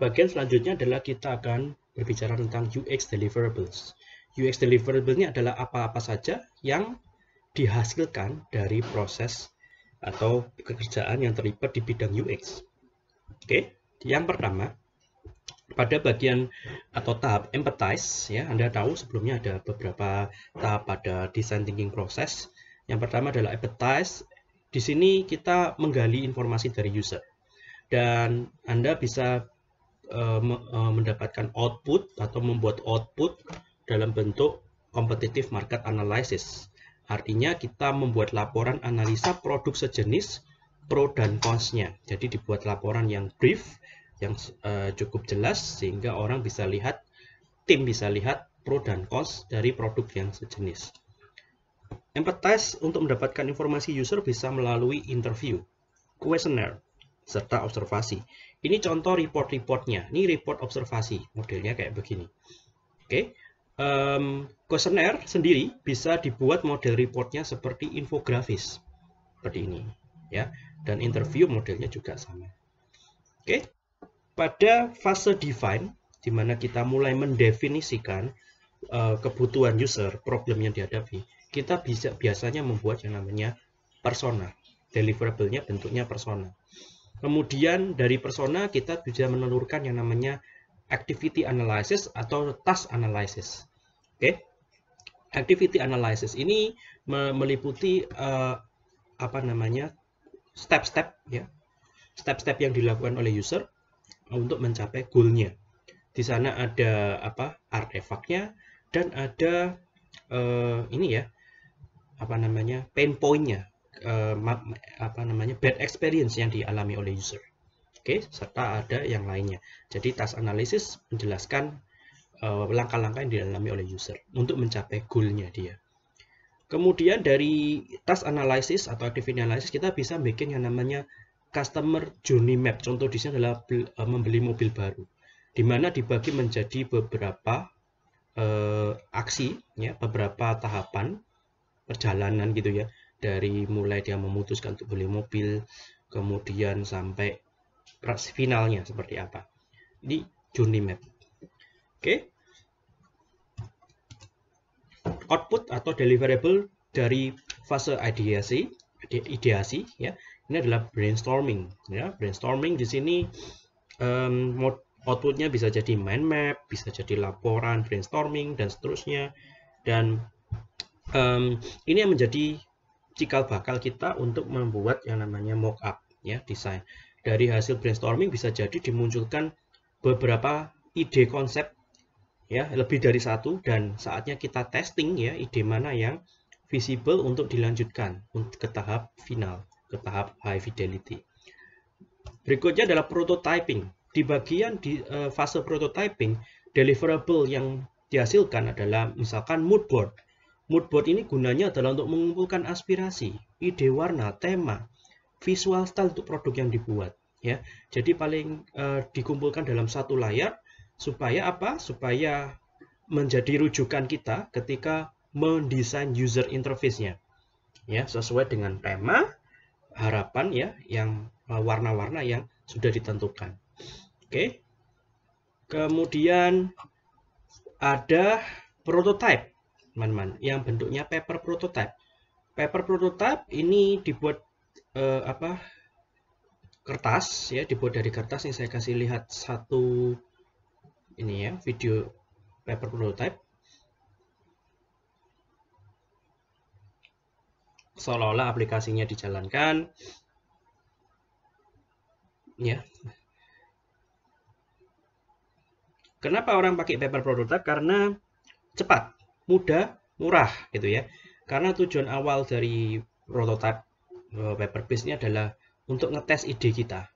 Bagian selanjutnya adalah kita akan berbicara tentang UX deliverables. UX deliverables ini adalah apa-apa saja yang dihasilkan dari proses atau pekerjaan yang terlibat di bidang UX. Oke, yang pertama pada bagian atau tahap empathize ya Anda tahu sebelumnya ada beberapa tahap pada design thinking proses. Yang pertama adalah empathize. Di sini kita menggali informasi dari user dan Anda bisa Eh, eh, mendapatkan output atau membuat output dalam bentuk competitive market analysis. Artinya kita membuat laporan analisa produk sejenis pro dan cons-nya. Jadi dibuat laporan yang brief, yang uh, cukup jelas sehingga orang bisa lihat, tim bisa lihat pro dan cons dari produk yang sejenis. Empathize untuk mendapatkan informasi user bisa melalui interview, questionnaire, serta observasi. Ini contoh report-reportnya. Ini report observasi. Modelnya kayak begini. Oke. Okay. Um, questionnaire sendiri bisa dibuat model reportnya seperti infografis. Seperti ini. ya. Dan interview modelnya juga sama. Oke. Okay. Pada fase define, di mana kita mulai mendefinisikan uh, kebutuhan user, problem yang dihadapi, kita bisa biasanya membuat yang namanya persona. Deliverable-nya bentuknya persona. Kemudian dari persona kita bisa menelurkan yang namanya activity analysis atau task analysis. Oke. Okay? Activity analysis ini meliputi uh, apa namanya? step-step ya. Step-step yang dilakukan oleh user untuk mencapai goalnya. Di sana ada apa? artefaknya dan ada uh, ini ya. Apa namanya? pain point-nya uh, apa namanya bad experience yang dialami oleh user. Oke, okay? serta ada yang lainnya. Jadi task analysis menjelaskan eh, langkah-langkah uh, yang dialami oleh user untuk mencapai goalnya dia. Kemudian dari task analysis atau activity analysis kita bisa bikin yang namanya customer journey map. Contoh di sini adalah eh, membeli mobil baru, di mana dibagi menjadi beberapa uh, aksi, ya, beberapa tahapan perjalanan gitu ya dari mulai dia memutuskan untuk beli mobil kemudian sampai finalnya seperti apa di journey map oke okay. output atau deliverable dari fase ideasi ideasi ya ini adalah brainstorming ya brainstorming di sini um, outputnya bisa jadi mind map bisa jadi laporan brainstorming dan seterusnya dan um, ini yang menjadi cikal bakal kita untuk membuat yang namanya mockup ya desain. Dari hasil brainstorming bisa jadi dimunculkan beberapa ide konsep ya lebih dari satu dan saatnya kita testing ya ide mana yang visible untuk dilanjutkan untuk ke tahap final ke tahap high fidelity berikutnya adalah prototyping di bagian di e, fase prototyping deliverable yang dihasilkan adalah misalkan mood board Moodboard ini gunanya adalah untuk mengumpulkan aspirasi, ide warna, tema, visual style untuk produk yang dibuat. Ya, jadi paling uh, dikumpulkan dalam satu layar supaya apa? Supaya menjadi rujukan kita ketika mendesain user interface-nya. Ya, sesuai dengan tema, harapan ya, yang eh, warna-warna yang sudah ditentukan. Oke. Kemudian ada prototype teman-teman, yang bentuknya paper prototype. Paper prototype ini dibuat eh, apa? kertas ya, dibuat dari kertas yang saya kasih lihat satu ini ya, video paper prototype. seolah-olah aplikasinya dijalankan ya kenapa orang pakai paper prototype karena cepat mudah, murah gitu ya. Karena tujuan awal dari prototype eh, paper base ini adalah untuk ngetes ide kita.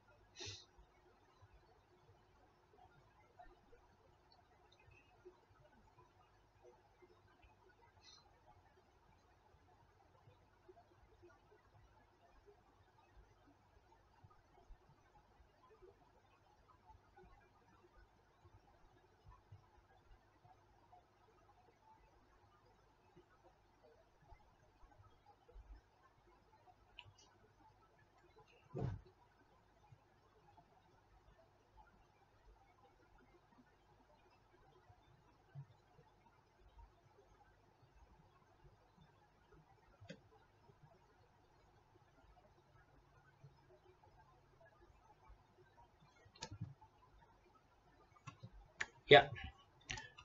yeah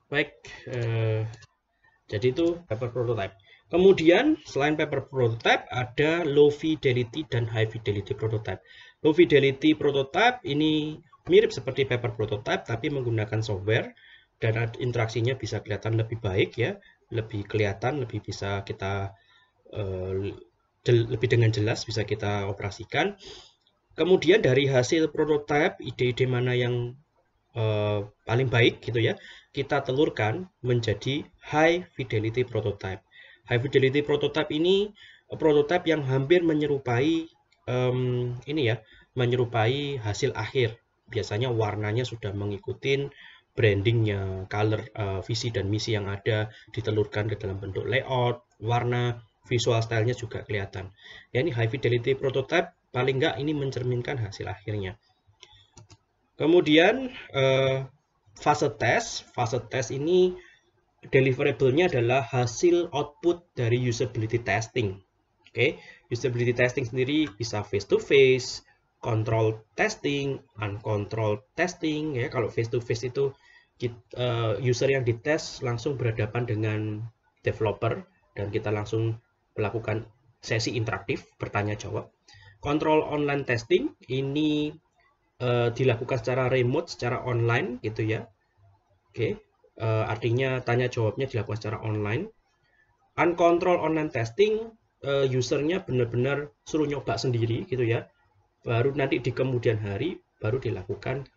like uh, Jadi itu paper prototype. Kemudian selain paper prototype ada low fidelity dan high fidelity prototype. Low fidelity prototype ini mirip seperti paper prototype tapi menggunakan software dan interaksinya bisa kelihatan lebih baik ya, lebih kelihatan, lebih bisa kita uh, lebih dengan jelas bisa kita operasikan. Kemudian dari hasil prototype, ide-ide mana yang Eh, paling baik gitu ya, kita telurkan menjadi high fidelity prototype. High fidelity prototype ini eh, prototype yang hampir menyerupai um, ini ya, menyerupai hasil akhir. Biasanya warnanya sudah mengikuti brandingnya, color, uh, visi dan misi yang ada ditelurkan ke dalam bentuk layout, warna, visual stylenya juga kelihatan. Ya ini high fidelity prototype paling nggak ini mencerminkan hasil akhirnya. Kemudian eh, fase tes, fase tes ini deliverable-nya adalah hasil output dari usability testing. Oke, okay? usability testing sendiri bisa face to face, control testing, uncontrolled testing ya. Kalau face to face itu kita, uh, eh, user yang dites langsung berhadapan dengan developer dan kita langsung melakukan sesi interaktif bertanya jawab. Control online testing ini Eh, dilakukan secara remote, secara online gitu ya. Oke, okay. uh, eh, artinya tanya jawabnya dilakukan secara online. uncontrolled online testing, uh, usernya benar-benar suruh nyoba sendiri gitu ya. Baru nanti di kemudian hari baru dilakukan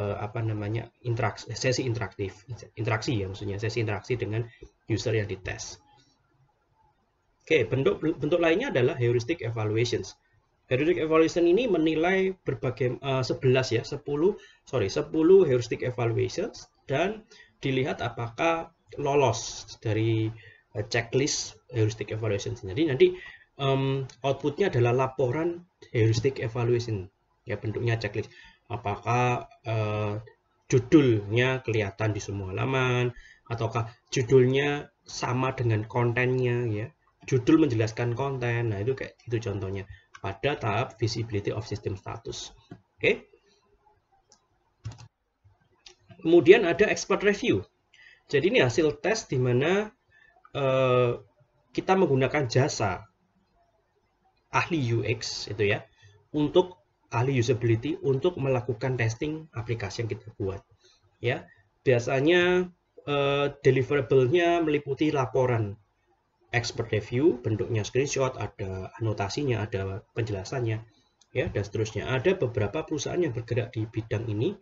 uh, apa namanya interaksi, sesi interaktif, interaksi ya maksudnya sesi interaksi dengan user yang dites. Oke, okay, bentuk bentuk lainnya adalah heuristic evaluations. Heuristic evaluation ini menilai berbagai uh, eh, 11 ya, 10 sorry 10 heuristic evaluations dan dilihat apakah lolos dari uh, checklist heuristic evaluation. Jadi nanti um, outputnya adalah laporan heuristic evaluation ya bentuknya checklist. Apakah uh, judulnya kelihatan di semua halaman ataukah judulnya sama dengan kontennya ya. Judul menjelaskan konten. Nah, itu kayak itu contohnya pada tahap visibility of system status. Oke. Okay. Kemudian ada expert review. Jadi ini hasil tes di mana uh, kita menggunakan jasa ahli UX itu ya untuk ahli usability untuk melakukan testing aplikasi yang kita buat. Ya, biasanya uh, deliverable-nya meliputi laporan expert review bentuknya screenshot, ada anotasinya, ada penjelasannya, ya dan seterusnya. Ada beberapa perusahaan yang bergerak di bidang ini,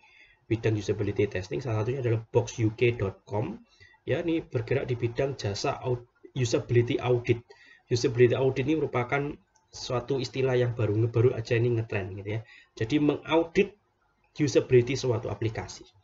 bidang usability testing. Salah satunya adalah boxuk.com, ya ini bergerak di bidang jasa usability audit. Usability audit ini merupakan suatu istilah yang baru baru aja ini ngetrend, gitu ya. Jadi mengaudit usability suatu aplikasi.